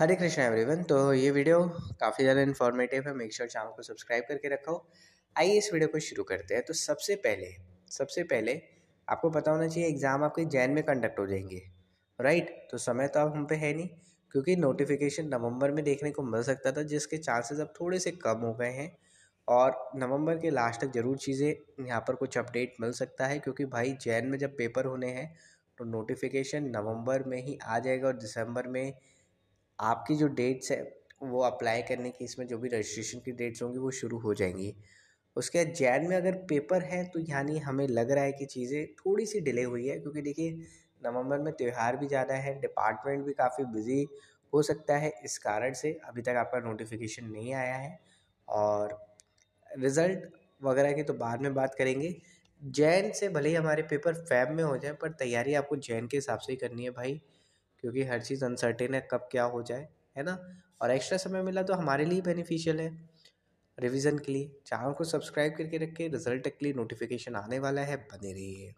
हरे Krishna everyone तो ये video काफ़ी ज़्यादा इन्फॉर्मेटिव है मेक श्योर चैनल को सब्सक्राइब करके रखो आइए इस वीडियो को शुरू करते हैं तो सबसे पहले सबसे पहले आपको पता होना चाहिए एग्ज़ाम आपके जैन में कंडक्ट हो जाएंगे राइट तो समय तो आप हम पे है नहीं क्योंकि नोटिफिकेशन नवंबर में देखने को मिल सकता था जिसके चांसेस अब थोड़े से कम हो गए हैं और नवंबर के लास्ट तक ज़रूर चीज़ें यहाँ पर कुछ अपडेट मिल सकता है क्योंकि भाई जैन में जब पेपर होने हैं तो नोटिफिकेशन नवंबर में ही आ जाएगा और दिसंबर में आपकी जो डेट्स है वो अप्लाई करने की इसमें जो भी रजिस्ट्रेशन की डेट्स होंगी वो शुरू हो जाएंगी उसके बाद जैन में अगर पेपर है तो यानी हमें लग रहा है कि चीज़ें थोड़ी सी डिले हुई है क्योंकि देखिए नवंबर में त्यौहार भी ज़्यादा है डिपार्टमेंट भी काफ़ी बिजी हो सकता है इस कारण से अभी तक आपका नोटिफिकेशन नहीं आया है और रिज़ल्ट वगैरह की तो बाद में बात करेंगे जैन से भले ही हमारे पेपर फैब में हो जाए पर तैयारी आपको जैन के हिसाब से ही करनी है भाई क्योंकि हर चीज़ अनसर्टेन है कब क्या हो जाए है ना और एक्स्ट्रा समय मिला तो हमारे लिए बेनिफिशियल है रिवीजन के लिए चैनल को सब्सक्राइब करके रखें रिजल्ट के लिए नोटिफिकेशन आने वाला है बने रहिए